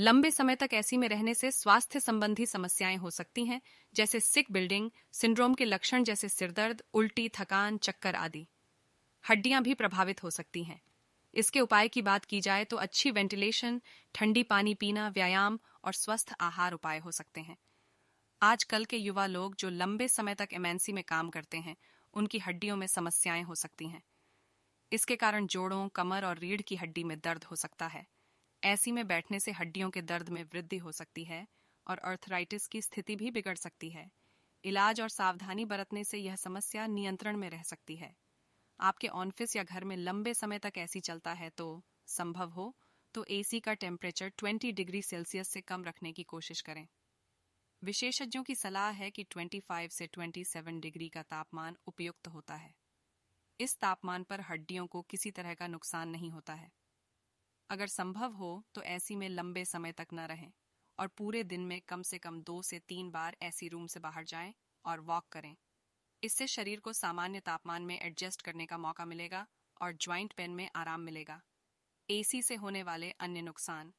लंबे समय तक ऐसी में रहने से स्वास्थ्य संबंधी समस्याएं हो सकती हैं जैसे सिक बिल्डिंग सिंड्रोम के लक्षण जैसे सिरदर्द उल्टी थकान चक्कर आदि हड्डियां भी प्रभावित हो सकती हैं इसके उपाय की बात की जाए तो अच्छी वेंटिलेशन ठंडी पानी पीना व्यायाम और स्वस्थ आहार उपाय हो सकते हैं आजकल के युवा लोग जो लंबे समय तक एमएनसी में काम करते हैं उनकी हड्डियों में समस्याएं हो सकती हैं इसके कारण जोड़ों कमर और रीढ़ की हड्डी में दर्द हो सकता है ऐसी में बैठने से हड्डियों के दर्द में वृद्धि हो सकती है और अर्थराइटिस की स्थिति भी बिगड़ सकती है इलाज और सावधानी बरतने से यह समस्या नियंत्रण में रह सकती है आपके ऑफिस या घर में लंबे समय तक ऐसी चलता है तो संभव हो तो एसी का टेम्परेचर 20 डिग्री सेल्सियस से कम रखने की कोशिश करें विशेषज्ञों की सलाह है कि 25 से 27 डिग्री का तापमान उपयुक्त होता है इस तापमान पर हड्डियों को किसी तरह का नुकसान नहीं होता है अगर संभव हो तो ऐसी में लंबे समय तक न रहें और पूरे दिन में कम से कम दो से तीन बार ऐसी रूम से बाहर जाएं और वॉक करें इससे शरीर को सामान्य तापमान में एडजस्ट करने का मौका मिलेगा और ज्वाइंट पेन में आराम मिलेगा एसी से होने वाले अन्य नुकसान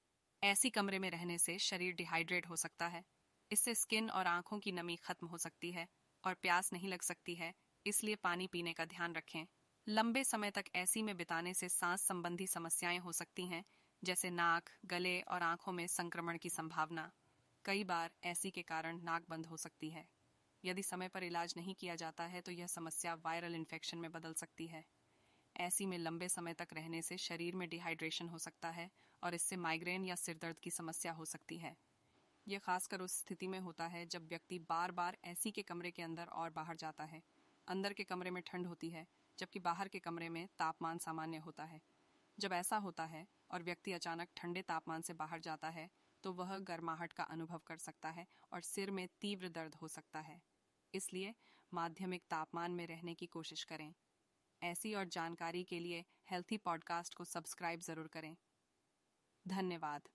ऐसी कमरे में रहने से शरीर डिहाइड्रेट हो सकता है इससे स्किन और आंखों की नमी खत्म हो सकती है और प्यास नहीं लग सकती है इसलिए पानी पीने का ध्यान रखें लंबे समय तक ऐसी में बिताने से सांस संबंधी समस्याएं हो सकती हैं जैसे नाक गले और आंखों में संक्रमण की संभावना कई बार ऐसी के कारण नाक बंद हो सकती है यदि समय पर इलाज नहीं किया जाता है तो यह समस्या वायरल इन्फेक्शन में बदल सकती है ऐसी में लंबे समय तक रहने से शरीर में डिहाइड्रेशन हो सकता है और इससे माइग्रेन या सिरदर्द की समस्या हो सकती है यह खासकर उस स्थिति में होता है जब व्यक्ति बार बार ऐसी के कमरे के अंदर और बाहर जाता है अंदर के कमरे में ठंड होती है जबकि बाहर के कमरे में तापमान सामान्य होता है जब ऐसा होता है और व्यक्ति अचानक ठंडे तापमान से बाहर जाता है तो वह गर्माहट का अनुभव कर सकता है और सिर में तीव्र दर्द हो सकता है इसलिए माध्यमिक तापमान में रहने की कोशिश करें ऐसी और जानकारी के लिए हेल्थी पॉडकास्ट को सब्सक्राइब जरूर करें धन्यवाद